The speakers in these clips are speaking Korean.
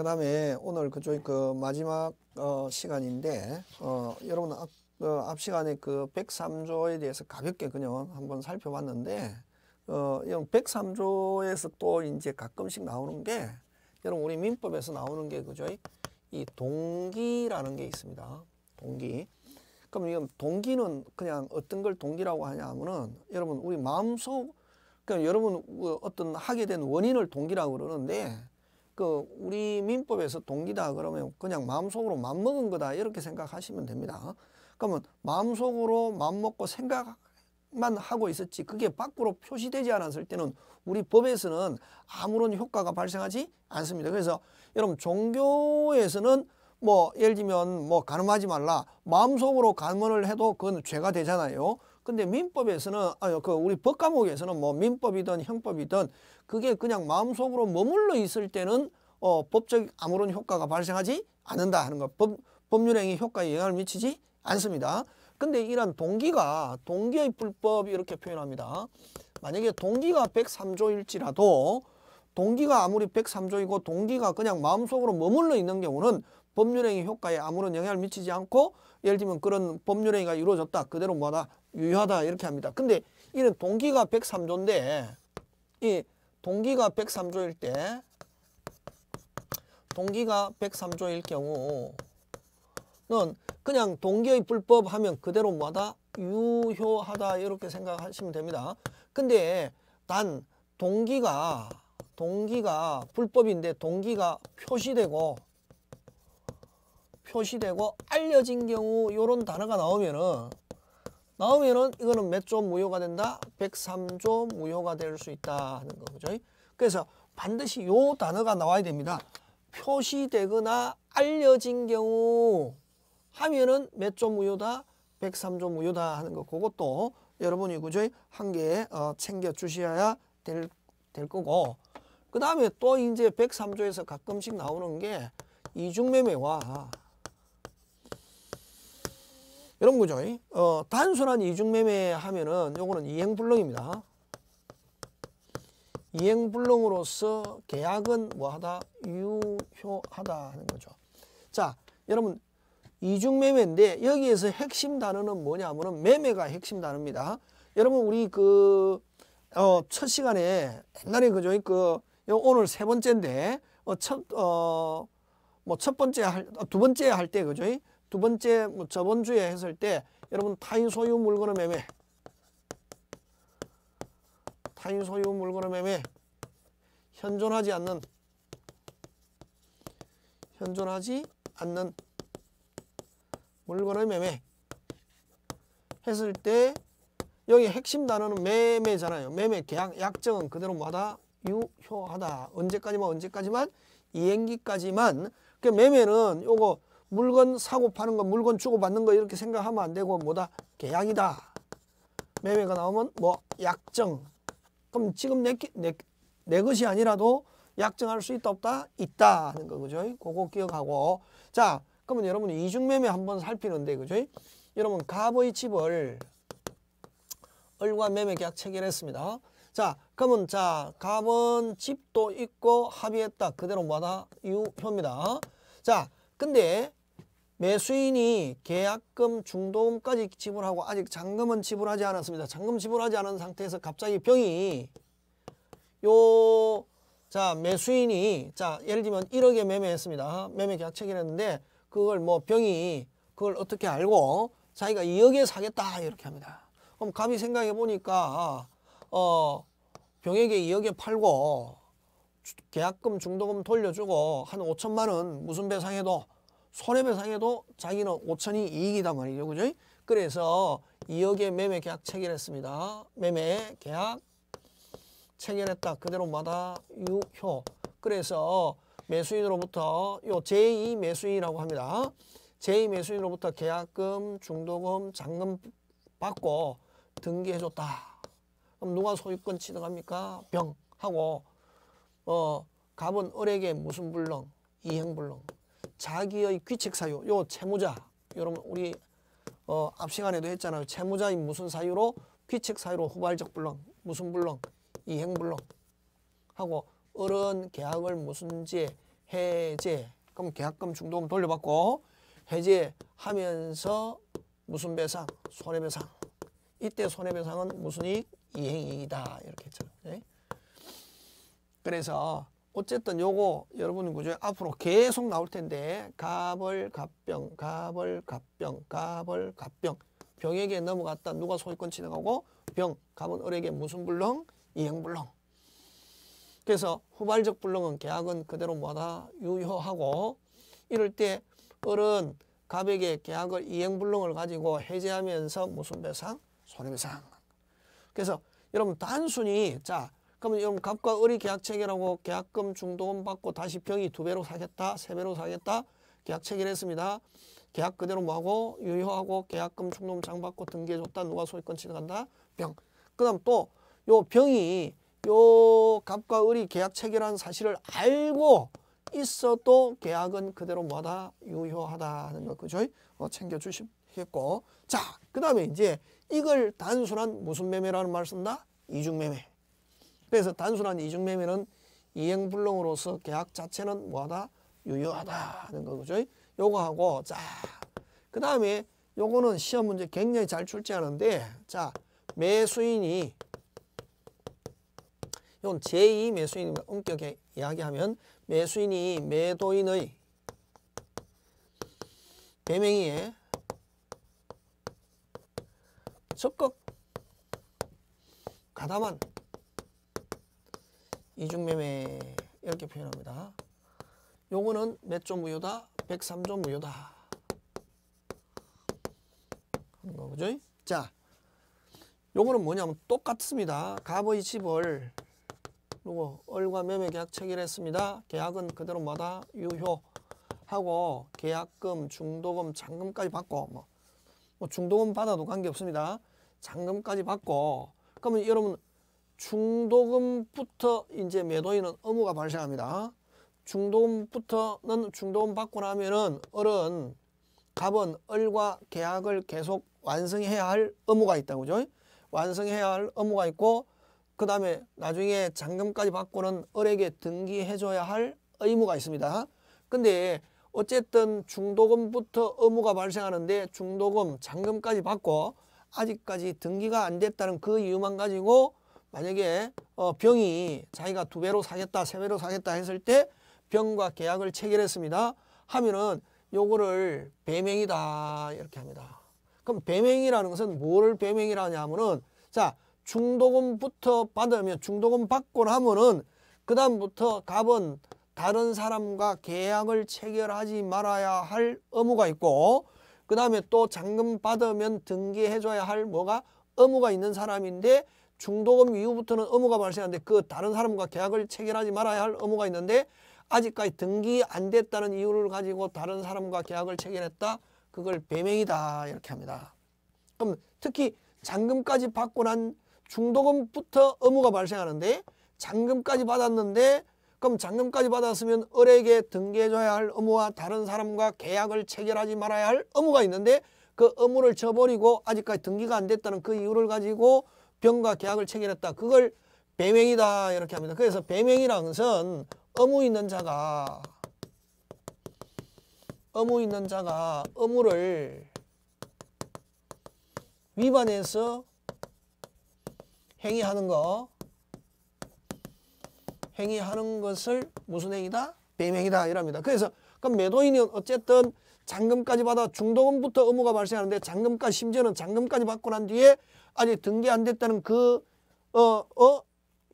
그 다음에 오늘 그쪽 그 마지막 어, 시간인데 어, 여러분 앞, 어, 앞 시간에 그 103조에 대해서 가볍게 그냥 한번 살펴봤는데 어, 이런 103조에서 또 이제 가끔씩 나오는 게 여러분 우리 민법에서 나오는 게 그죠? 이 동기라는 게 있습니다. 동기. 그럼 이건 동기는 그냥 어떤 걸 동기라고 하냐 하면은 여러분 우리 마음속 그러니까 여러분 그 어떤 하게 된 원인을 동기라고 그러는데 그 우리 민법에서 동기다 그러면 그냥 마음속으로 맘먹은 거다 이렇게 생각하시면 됩니다. 그러면 마음속으로 맘먹고 생각만 하고 있었지 그게 밖으로 표시되지 않았을 때는 우리 법에서는 아무런 효과가 발생하지 않습니다. 그래서 여러분 종교에서는 뭐 예를 들면 뭐가늠하지 말라 마음속으로 간음을 해도 그건 죄가 되잖아요. 근데 민법에서는 아니 그 우리 법 과목에서는 뭐 민법이든 형법이든 그게 그냥 마음속으로 머물러 있을 때는 어, 법적 아무런 효과가 발생하지 않는다 하는 거. 법 법률행위 효과에 영향을 미치지 않습니다. 근데 이런 동기가 동기의 불법 이렇게 표현합니다. 만약에 동기가 103조일지라도 동기가 아무리 103조이고 동기가 그냥 마음속으로 머물러 있는 경우는 법률행위 효과에 아무런 영향을 미치지 않고 예를 들면 그런 법률행위가 이루어졌다. 그대로 뭐다 유효하다 이렇게 합니다. 근데 이는 동기가 103조인데 이 동기가 103조일 때 동기가 103조일 경우는 그냥 동기의 불법 하면 그대로 뭐하다? 유효하다 이렇게 생각하시면 됩니다. 근데 단 동기가 동기가 불법인데 동기가 표시되고 표시되고 알려진 경우 이런 단어가 나오면은 나오면은 이거는 몇 조 무효가 된다? 103조 무효가 될 수 있다 하는 거죠 그래서 반드시 요 단어가 나와야 됩니다. 표시되거나 알려진 경우 하면은 몇 조 무효다? 103조 무효다 하는 거 그것도 여러분이 그죠? 한개 어, 챙겨 주셔야 될, 될 거고 그 다음에 또 이제 103조에서 가끔씩 나오는 게 이중매매와 이런 거죠. 어, 단순한 이중매매 하면은 요거는 이행불능입니다. 이행불능으로서 계약은 뭐하다? 유효하다 하는 거죠. 자, 여러분 이중매매인데 여기에서 핵심 단어는 뭐냐면은 매매가 핵심 단어입니다. 여러분 우리 그첫 어, 시간에 옛날에 그죠? 그 오늘 세 번째인데 어, 첫 어, 뭐 첫 번째 할, 두 번째 할 때 그죠? 두 번째 뭐 저번 주에 했을 때 여러분 타인 소유 물건을 매매 타인 소유 물건을 매매 현존하지 않는 현존하지 않는 물건을 매매 했을 때 여기 핵심 단어는 매매잖아요. 매매 계약 약정은 그대로 뭐하다 유효하다. 언제까지만 언제까지만 이행기까지만 그 매매는 요거 물건 사고 파는 거, 물건 주고 받는 거 이렇게 생각하면 안 되고 뭐다 계약이다. 매매가 나오면 뭐 약정. 그럼 지금 내, 내, 내 것이 아니라도 약정할 수 있다 없다? 있다 하는 거죠 그거 기억하고 자 그러면 여러분 이중매매 한번 살피는데 그죠? 여러분 갑의 집을 을과 매매 계약 체결했습니다. 자 그러면 자 갑은 집도 있고 합의했다 그대로 뭐다 유효입니다. 자 근데 매수인이 계약금 중도금까지 지불하고 아직 잔금은 지불하지 않았습니다. 잔금 지불하지 않은 상태에서 갑자기 병이 요자 매수인이 자 예를 들면 1억에 매매했습니다. 매매 계약 체결했는데 그걸 뭐 병이 그걸 어떻게 알고 자기가 2억에 사겠다 이렇게 합니다. 그럼 갑이 생각해 보니까 어 병에게 2억에 팔고 계약금 중도금 돌려주고 한 5천만 원 무슨 배상해도 손해배상에도 자기는 5천이 이익이다 말이죠. 그죠? 그래서 2억의 매매 계약 체결했습니다. 매매 계약 체결했다. 그대로마다 유효. 그래서 매수인으로부터 요 제2 매수인이라고 합니다. 제2 매수인으로부터 계약금, 중도금, 잔금 받고 등기해줬다. 그럼 누가 소유권 취득합니까? 병 하고 어 갑은 을에게 무슨 불능? 이행불능. 자기의 귀책 사유, 요 채무자. 여러분 우리 어, 앞 시간에도 했잖아요. 채무자인 무슨 사유로 귀책 사유로 후발적 불능, 무슨 불능, 이행 불능 하고 어른 계약을 무슨지 해제. 그럼 계약금 중도금 돌려받고 해제하면서 무슨 배상? 손해배상. 이때 손해배상은 무슨 이익? 이행이익이다. 이렇게 했잖아요. 네? 그래서 어쨌든 요거 여러분의 구조 앞으로 계속 나올 텐데 갑을 갑병 갑을 갑병 갑을 갑병 병에게 넘어갔다 누가 소유권 진행하고 병 갑은 을에게 무슨 불렁 이행불렁 그래서 후발적 불렁은 계약은 그대로 뭐다 유효하고 이럴 때 을은 갑에게 계약을 이행불렁을 가지고 해제하면서 무슨 배상 손해배상 그래서 여러분 단순히 자 그러면 여러분 갑과 을이 계약 체결하고 계약금 중도금 받고 다시 병이 두 배로 사겠다, 세 배로 사겠다. 계약 체결했습니다. 계약 그대로 뭐하고 유효하고 계약금 중도금 장받고 등기해줬다. 누가 소유권 취득한다? 병. 그다음 또 요 병이 요 갑과 을이 계약 체결한 사실을 알고 있어도 계약은 그대로 뭐다 유효하다는 거 그죠? 어, 챙겨주시겠고 자 그 다음에 이제 이걸 단순한 무슨 매매라는 말씀다 이중매매 그래서 단순한 이중매매는 이행불능으로서 계약 자체는 뭐하다? 유효하다 하는 거죠. 요거 하고 자, 그 다음에 요거는 시험 문제 굉장히 잘 출제하는데 자, 매수인이 이건 제2 매수인입니다. 엄격히 이야기하면 매수인이 매도인의 배명이에 적극 가담한 이중매매 이렇게 표현합니다. 요거는 몇조 무효다? 103조 무효다. 하는 거죠. 자, 요거는 뭐냐면 똑같습니다. 갑의 집을 누구 얼과 매매 계약 체결했습니다. 계약은 그대로 마다 유효 하고 계약금, 중도금, 잔금까지 받고 뭐, 뭐 중도금 받아도 관계없습니다. 잔금까지 받고 그러면 여러분 중도금부터 이제 매도인은 의무가 발생합니다. 중도금부터는 중도금 받고 나면은 을은 갑은 을과 계약을 계속 완성해야 할 의무가 있다고 그죠? 완성해야 할 의무가 있고 그 다음에 나중에 잔금까지 받고는 을에게 등기해줘야 할 의무가 있습니다. 근데 어쨌든 중도금부터 의무가 발생하는데 중도금, 잔금까지 받고 아직까지 등기가 안 됐다는 그 이유만 가지고 만약에 어 병이 자기가 두 배로 사겠다, 세 배로 사겠다 했을 때 병과 계약을 체결했습니다. 하면은 요거를 배맹이다 이렇게 합니다. 그럼 배맹이라는 것은 뭐를 배맹이라 하냐면은 자 중도금부터 받으면 중도금 받고 나면은 그 다음부터 갑은 다른 사람과 계약을 체결하지 말아야 할 의무가 있고 그 다음에 또 잔금 받으면 등기해줘야 할 뭐가 의무가 있는 사람인데 중도금 이후부터는 의무가 발생하는데 그 다른 사람과 계약을 체결하지 말아야 할 의무가 있는데 아직까지 등기 안 됐다는 이유를 가지고 다른 사람과 계약을 체결했다. 그걸 배명이다 이렇게 합니다. 그럼 특히 잔금까지 받고 난 중도금부터 의무가 발생하는데 잔금까지 받았는데 그럼 잔금까지 받았으면 을에게 등계해줘야할 의무와 다른 사람과 계약을 체결하지 말아야 할 의무가 있는데 그 의무를 저버리고 아직까지 등기가 안 됐다는 그 이유를 가지고 병과 계약을 체결했다. 그걸 배명이다 이렇게 합니다. 그래서 배명이라는 것은 의무 있는 자가 의무 있는 자가 의무를 위반해서 행위하는 거 행위하는 것을 무슨 행위다? 배명이다 이랍니다. 그래서 그 매도인이 어쨌든 잔금까지 받아 중도금부터 의무가 발생하는데 잔금까지 심지어는 잔금까지 받고 난 뒤에 아직 등기 안 됐다는 그 어, 어,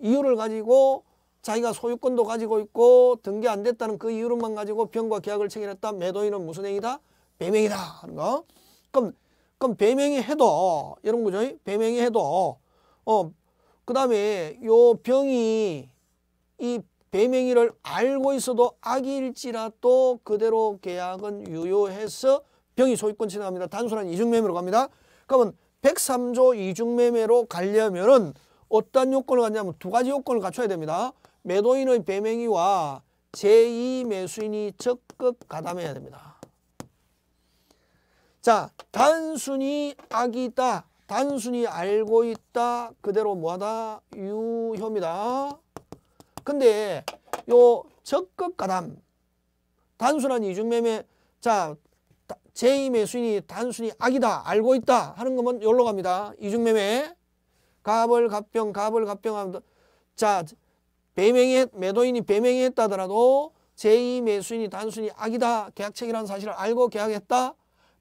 이유를 가지고 자기가 소유권도 가지고 있고 등기 안 됐다는 그 이유로만 가지고 병과 계약을 체결했다. 매도인은 무슨 행위다? 배명이다 하는 거. 그럼 그럼 배명이 해도 여러분 그죠? 배명이 해도 어 그다음에 요 병이 이 배명이를 알고 있어도 악일지라도 그대로 계약은 유효해서 병이 소유권 침해합니다. 단순한 이중매매로 갑니다. 그러면 103조 이중매매로 가려면은 어떤 요건을 갖냐면 두 가지 요건을 갖춰야 됩니다. 매도인의 배명이와 제2매수인이 적극 가담해야 됩니다. 자, 단순히 악이다. 단순히 알고 있다. 그대로 뭐하다? 유효입니다. 근데 요 적극 가담 단순한 이중매매 자 제2매 수인이 단순히 악이다 알고 있다 하는 거면 여기로 갑니다. 이중매매 갑을 갑병 갑을 갑병하면 자 배명이 매도인이 배명 했다더라도 제2매수인이 단순히 악이다 계약책이라는 사실을 알고 계약했다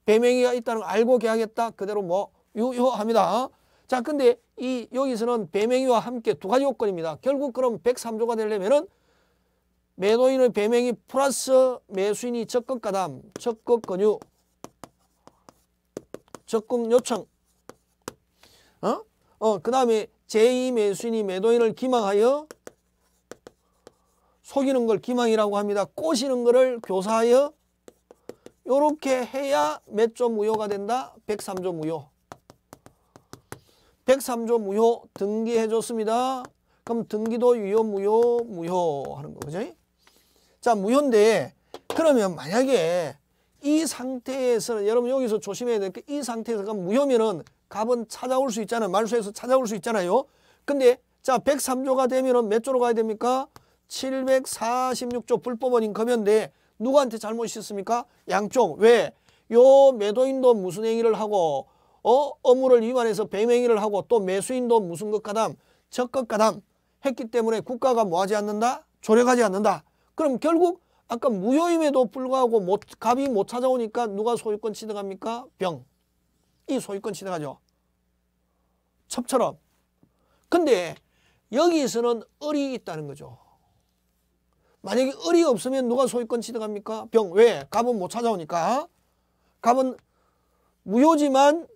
배명이가 있다는 걸 알고 계약했다 그대로 뭐 유효합니다. 자, 근데 이 여기서는 배명이와 함께 두 가지 요건입니다. 결국 그럼 103조가 되려면은 매도인의 배명이 플러스 매수인이 적극 가담, 적극 권유, 적금 요청. 어? 어, 그다음에 제2 매수인이 매도인을 기망하여 속이는 걸 기망이라고 합니다. 꼬시는 거를 교사하여 요렇게 해야 몇조 무효가 된다? 103조 무효. 103조 무효 등기해 줬습니다. 그럼 등기도 유효 무효 무효 하는 거 그죠? 자 무효인데 그러면 만약에 이 상태에서 여러분 여기서 조심해야 될게이 상태에서 무효면은 갑은 찾아올 수 있잖아요. 말소에서 찾아올 수 있잖아요. 근데 자 103조가 되면은 몇 조로 가야 됩니까? 746조 불법원 인컴인데 누구한테 잘못이 있습니까? 양쪽. 왜? 요 매도인도 무슨 행위를 하고 어 업무를 위반해서 배맹이를 하고 또 매수인도 무슨 것가담 적것가담 했기 때문에 국가가 뭐하지 않는다? 조력하지 않는다. 그럼 결국 아까 무효임에도 불구하고 못, 갑이 못 찾아오니까 누가 소유권 취득합니까? 병. 이 소유권 취득하죠. 첩처럼. 근데 여기에서는 을이 있다는 거죠. 만약에 을이 없으면 누가 소유권 취득합니까? 병. 왜? 갑은 못 찾아오니까. 갑은 무효지만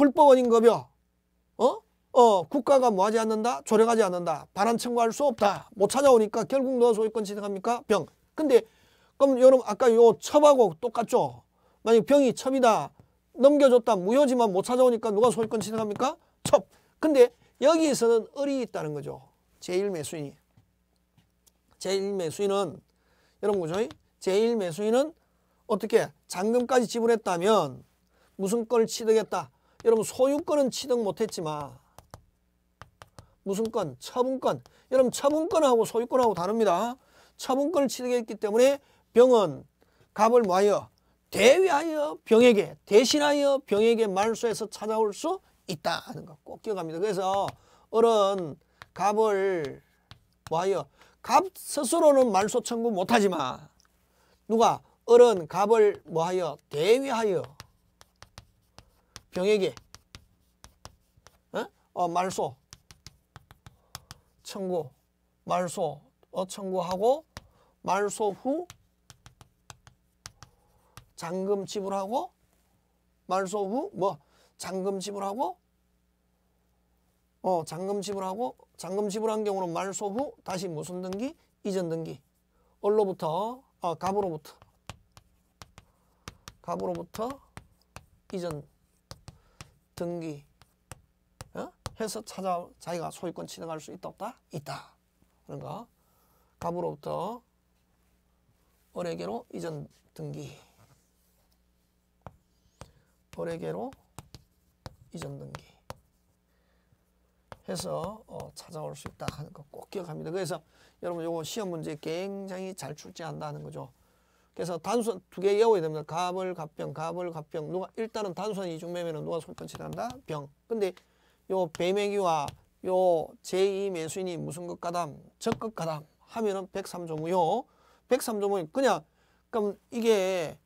불법원인거며 어? 어, 국가가 뭐 하지 않는다? 조령하지 않는다. 반환 청구할 수 없다. 못 찾아오니까 결국 너 소유권 취득합니까? 병. 근데 그럼 여러분 아까 요 첩하고 똑같죠? 만약 병이 첩이다. 넘겨줬다. 무효지만 못 찾아오니까 누가 소유권 취득합니까? 첩. 근데 여기에서는 을이 있다는 거죠. 제1매수인. 이 제1매수인은 여러분 그죠? 제1매수인은 어떻게 잔금까지 지불했다면 무슨 걸 취득했다? 여러분 소유권은 취득 못했지만 무슨 건? 처분권. 여러분 처분권하고 소유권하고 다릅니다. 처분권을 취득했기 때문에 병은 값을 뭐하여? 대위하여 병에게, 대신하여 병에게 말소해서 찾아올 수 있다 는거 꼭 기억합니다. 그래서 어른 갑을 뭐하여? 갑 스스로는 말소 청구 못하지만 누가 어른 갑을 뭐하여? 대위하여 병에게 어? 어, 말소 청구 말소 어, 청구하고 말소 후 잔금 지불하고 말소 후 뭐 잔금 지불하고 어 잔금 지불하고 잔금 지불한 경우는 말소 후 다시 무슨 등기 이전 등기 얼로부터 어, 갑으로부터 갑으로부터 이전 등기 어? 해서 찾아 자기가 소유권 취득할 수 있다 없다? 있다. 그런가? 갑으로부터 을에게로 이전 등기 을에게로 이전 등기 해서 어, 찾아올 수 있다 하는 거 꼭 기억합니다. 그래서 여러분 요거 시험 문제 굉장히 잘 출제한다는 거죠. 그래서 단순 두개 외워야 됩니다. 갑을 갑병, 갑을 갑병. 누가 일단은 단순한 이중매매는 누가 손편치한다? 병. 근데 요 배매기와 요 제2매수인이 무슨 것가담, 적극가담 하면은 103조무요. 103조무 요 그냥 그럼 이게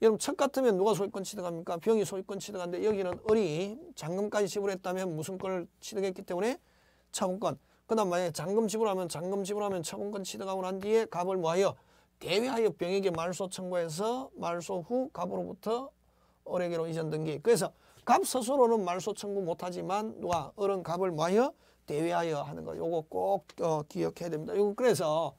여러분 첫 같으면 누가 소유권 취득합니까? 병이 소유권 취득한데 여기는 어이 잔금까지 지불했다면 무슨 걸 취득했기 때문에 차분권그 다음 만약에 잔금 지불하면 잔금 지불하면 차분권 취득하고 난 뒤에 갑을 뭐하여? 대외하여 병에게 말소 청구해서 말소 후 갑으로부터 어뢰계로 이전 등기. 그래서 갑 스스로는 말소 청구 못하지만 누가 어른 갑을 뭐여 대외하여 하는 거 요거 꼭 어, 기억해야 됩니다. 요거 그래서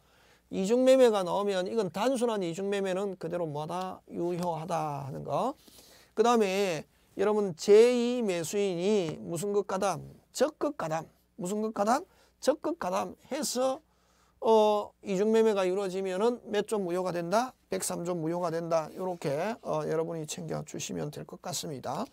이중매매가 나오면 이건 단순한 이중매매는 그대로 뭐다 유효하다 하는 거. 그 다음에 여러분 제2매수인이 무슨 것 가담 적극 가담 무슨 것 가담 적극 가담해서 어, 이중매매가 이루어지면은 몇점 무효가 된다? 103점 무효가 된다. 요렇게 어, 여러분이 챙겨 주시면 될 것 같습니다.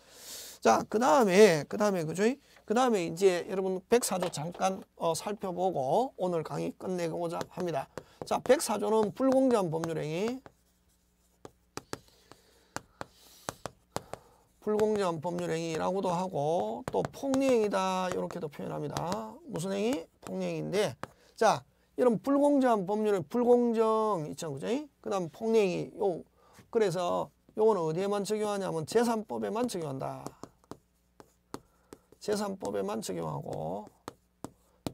자, 그 다음에, 그 다음에, 그죠? 그 다음에 이제 여러분 104조 잠깐 어, 살펴보고 오늘 강의 끝내고자 합니다. 자, 104조는 불공정 법률행위. 불공정 법률행위라고도 하고 또 폭리행위다 요렇게도 표현합니다. 무슨 행위? 폭리행위인데 자 이런 불공정한 법률은 불공정 있잖아요. 그죠? 그 다음 폭행이 요 그래서 요거는 어디에만 적용하냐면 재산법에만 적용한다. 재산법에만 적용하고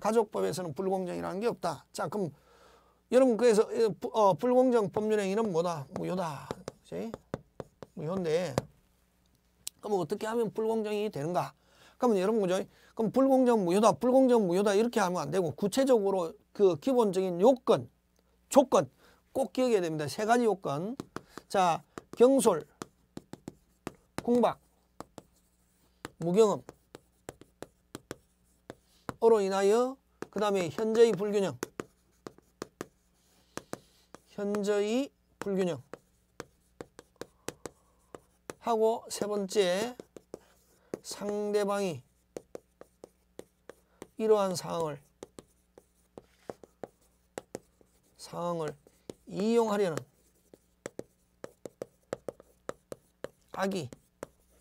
가족법에서는 불공정이라는 게 없다. 자 그럼 여러분 그래서 어, 불공정 법률행위는 뭐다? 무효다. 그치? 무효인데 그럼 뭐 어떻게 하면 불공정이 되는가? 그러면 여러분 그죠? 그럼 불공정 무효다, 뭐 불공정 무효다 뭐 이렇게 하면 안 되고 구체적으로 그 기본적인 요건, 조건 꼭 기억해야 됩니다. 세 가지 요건. 자, 경솔, 공박, 무경험 어로 인하여 그 다음에 현재의 불균형 현재의 불균형 하고 세 번째 상대방이 이러한 상황을 상황을 이용하려는 악이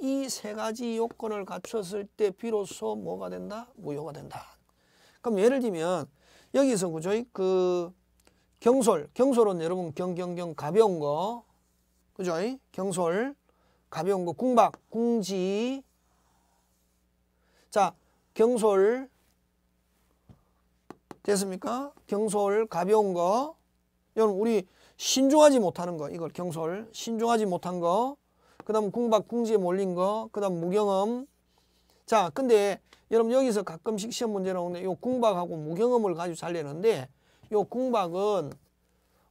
이세 가지 요건을 갖췄을 때 비로소 뭐가 된다? 무효가 된다. 그럼 예를 들면 여기서 그죠? 그 경솔, 경솔은 여러분 경경경 가벼운 거 그죠? 경솔 가벼운 거 궁박, 궁지 자 경솔 됐습니까? 경솔 가벼운 거 여러분 우리 신중하지 못하는 거 이걸 경솔 신중하지 못한 거그 다음 궁박 궁지에 몰린 거그 다음 무경험 자 근데 여러분 여기서 가끔씩 시험 문제 나오는데 요 궁박하고 무경험을 가지고 잘 내는데 요 궁박은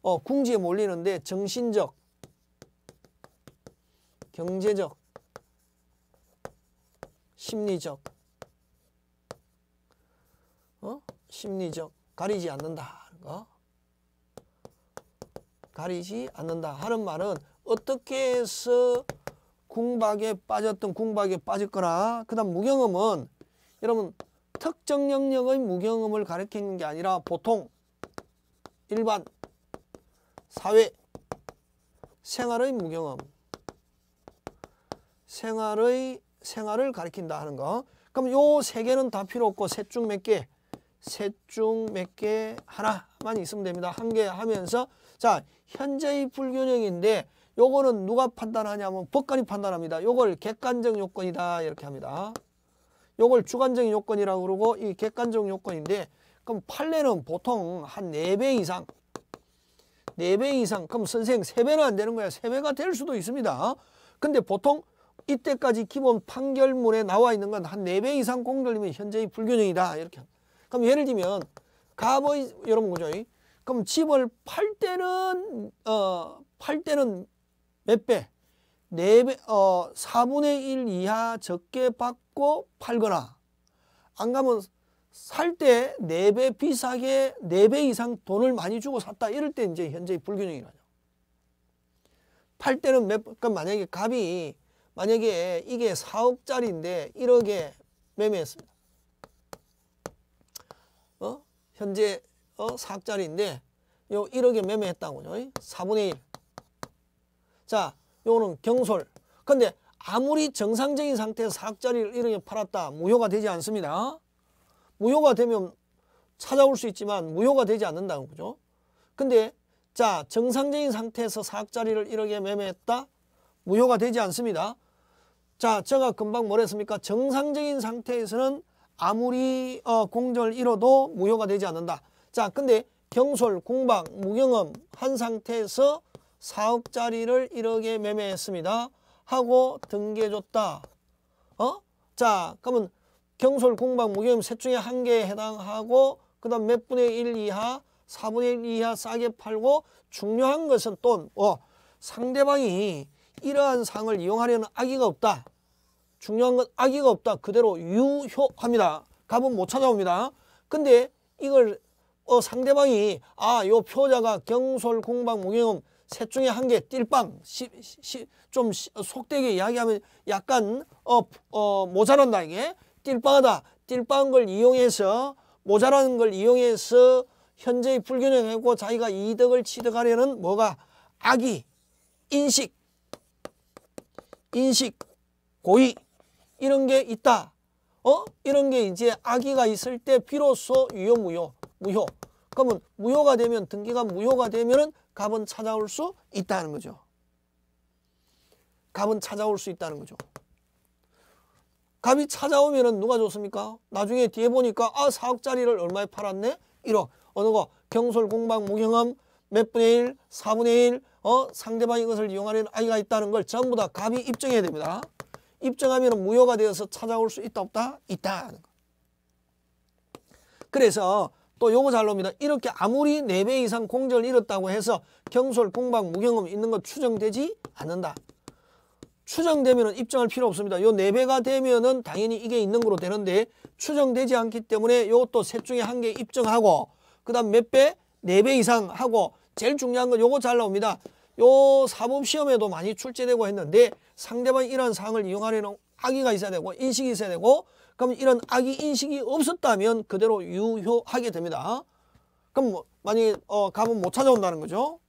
어, 궁지에 몰리는데 정신적 경제적 심리적 어? 심리적 가리지 않는다. 거. 가리지 않는다 하는 말은 어떻게 해서 궁박에 빠졌던 궁박에 빠질 거라. 그 다음 무경험은 여러분 특정 영역의 무경험을 가리키는 게 아니라 보통 일반 사회 생활의 무경험 생활의 생활을 가리킨다 하는 거. 그럼 요 세 개는 다 필요 없고 셋 중 몇 개? 셋중몇개 하나만 있으면 됩니다. 한 개 하면서 자 현재의 불균형인데 요거는 누가 판단하냐면 법관이 판단합니다. 요걸 객관적 요건이다 이렇게 합니다. 요걸 주관적 요건이라고 그러고 이 객관적 요건인데 그럼 판례는 보통 한4배 이상 4배 이상 그럼 선생 3배는안 되는 거야. 3배가될 수도 있습니다. 근데 보통 이때까지 기본 판결문에 나와 있는 건 한4배 이상 공돌리면 현재의 불균형이다 이렇게 합니다. 그럼 예를 들면 갑의 여러분 그죠? 그럼 집을 팔 때는 어팔 때는 몇 배? 네배어 4분의 1 이하 적게 받고 팔거나 안 가면 살 때 네 배 비싸게 네 배 이상 돈을 많이 주고 샀다 이럴 때 이제 현재 불균형이라죠. 팔 때는 몇그러 만약에 값이 만약에 이게 4억짜리인데 1억에 매매했습니다. 현재 어, 4억짜리인데 요 1억에 매매했다고요. 4분의 1. 자, 요거는 경솔. 근데 아무리 정상적인 상태에서 4억짜리를 1억에 팔았다. 무효가 되지 않습니다. 무효가 되면 찾아올 수 있지만 무효가 되지 않는다는 거죠. 근데 자, 정상적인 상태에서 4억짜리를 1억에 매매했다. 무효가 되지 않습니다. 자, 제가 금방 뭐랬습니까? 정상적인 상태에서는 아무리 어, 공절을 잃어도 무효가 되지 않는다. 자, 근데 경솔, 공방, 무경험 한 상태에서 4억짜리를 1억에 매매했습니다. 하고 등기해줬다. 어? 자, 그러면 경솔, 공방, 무경험 셋 중에 한 개에 해당하고 그 다음 몇 분의 1 이하, 4분의 1 이하 싸게 팔고 중요한 것은 또 어, 상대방이 이러한 상을 이용하려는 악의가 없다. 중요한 건아기가 없다. 그대로 유효합니다. 갑은 못 찾아옵니다. 근데 이걸 어, 상대방이 아, 요 표자가 경솔, 공방, 무경음 셋 중에 한개 띨빵 시, 시, 좀 시, 속되게 이야기하면 약간 어, 어, 모자란다 이게 띨빵하다. 띨빵한 걸 이용해서 모자란걸 이용해서 현재의 불균형이고 자기가 이득을 취득하려는 뭐가 악이 인식 인식 고의 이런 게 있다. 어? 이런 게 이제 아기가 있을 때 비로소 유효 무효 무효. 그러면 무효가 되면 등기가 무효가 되면은 갑은 찾아올 수 있다는 거죠. 갑은 찾아올 수 있다는 거죠. 갑이 찾아오면은 누가 좋습니까? 나중에 뒤에 보니까 아 4억짜리를 얼마에 팔았네? 1억. 어느 거 경솔 공방 무경함 몇 분의 1, 4분의 1, 어 상대방이 이것을 이용하는 아이가 있다는 걸 전부 다 갑이 입증해야 됩니다. 입증하면 무효가 되어서 찾아올 수 있다 없다? 있다 하는 거. 그래서 또 요거 잘 놉니다. 이렇게 아무리 네 배 이상 공전을 잃었다고 해서 경솔, 공방, 무경험 있는 거 추정되지 않는다. 추정되면 입증할 필요 없습니다. 요 4배가 되면은 당연히 이게 있는 거로 되는데 추정되지 않기 때문에 요것도 셋 중에 한 개 입증하고 그 다음 몇 배? 4배 이상 하고 제일 중요한 건 요거 잘 나옵니다. 요 사법시험에도 많이 출제되고 했는데 상대방이 이런 사항을 이용하려는 악의가 있어야 되고 인식이 있어야 되고 그럼 이런 악의 인식이 없었다면 그대로 유효하게 됩니다. 그럼 뭐 만약에 어, 감은 못 찾아온다는 거죠.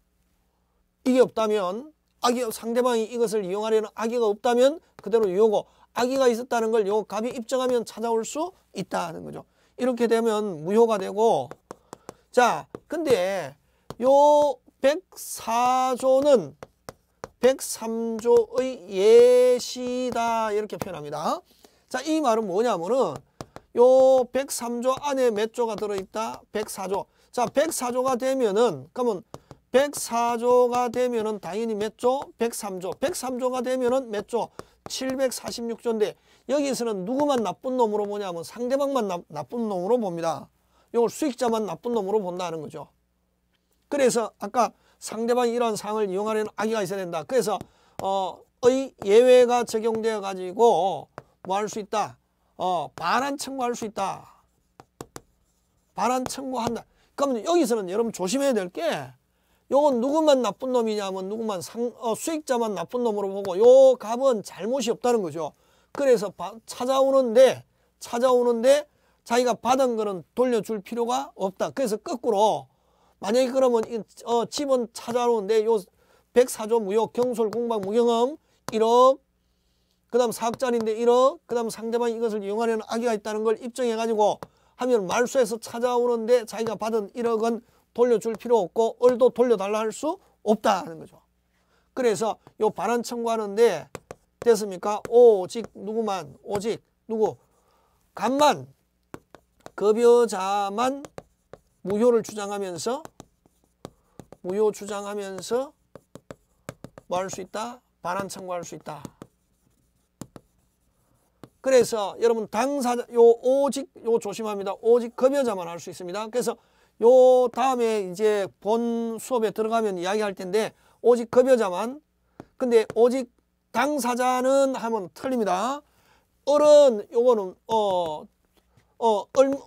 이게 없다면 악의 상대방이 이것을 이용하려는 악의가 없다면 그대로 유효고 악의가 있었다는 걸 요 갑이 입증하면 찾아올 수 있다는 거죠. 이렇게 되면 무효가 되고 자 근데 요 104조는 103조의 예시다 이렇게 표현합니다. 자, 이 말은 뭐냐면은 요 103조 안에 몇 조가 들어있다? 104조. 자, 104조가 되면은 그러면 104조가 되면은 당연히 몇 조? 103조. 103조가 되면은 몇 조? 746조인데 여기서는 누구만 나쁜 놈으로 보냐면 상대방만 나, 나쁜 놈으로 봅니다. 요걸 수익자만 나쁜 놈으로 본다는 거죠. 그래서 아까 상대방이 이런 상을 이용하려는 악의가 있어야 된다. 그래서 어, 의 예외가 적용되어 가지고 뭐 할 수 있다. 어, 반환 청구할 수 있다. 반환 청구한다. 그러면 여기서는 여러분 조심해야 될게 요건 누구만 나쁜 놈이냐면 누구만 상, 어, 수익자만 나쁜 놈으로 보고 요 값은 잘못이 없다는 거죠. 그래서 바, 찾아오는데 찾아오는데 자기가 받은 거는 돌려줄 필요가 없다. 그래서 거꾸로 만약에 그러면 이 어, 집은 찾아오는데 요 백사조 무역 경솔 공방 무경험 1억 그 다음 사업자인데 1억 그 다음 상대방이 이것을 이용하려는 악의가 있다는 걸 입증해 가지고 하면 말소에서 찾아오는데 자기가 받은 1억은 돌려줄 필요 없고 을도 돌려달라 할 수 없다 하는 거죠 그래서 요 반환 청구하는데 됐습니까 오직 누구만 오직 누구 간만 급여자만 무효를 주장하면서 무효 주장하면서 뭐 할 수 있다? 반환 청구할 수 있다. 그래서 여러분 당사자 요 오직 요 조심합니다. 오직 급여자만 할 수 있습니다. 그래서 요 다음에 이제 본 수업에 들어가면 이야기할 텐데 오직 급여자만 근데 오직 당사자는 하면 틀립니다. 어른 요거는 어 어,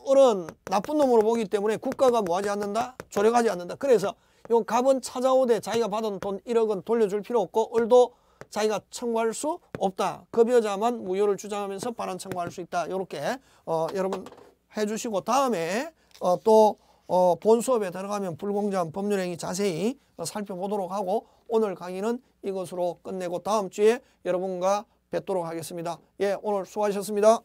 을은 나쁜 놈으로 보기 때문에 국가가 뭐하지 않는다? 조력하지 않는다. 그래서 요 갑은 찾아오되 자기가 받은 돈 1억은 돌려줄 필요 없고 을도 자기가 청구할 수 없다. 급여자만 무효를 주장하면서 반환 청구할 수 있다. 요렇게 어, 여러분 해주시고 다음에 어, 또 어, 본 수업에 들어가면 불공정 한 법률행위 자세히 어, 살펴보도록 하고 오늘 강의는 이것으로 끝내고 다음 주에 여러분과 뵙도록 하겠습니다. 예, 오늘 수고하셨습니다.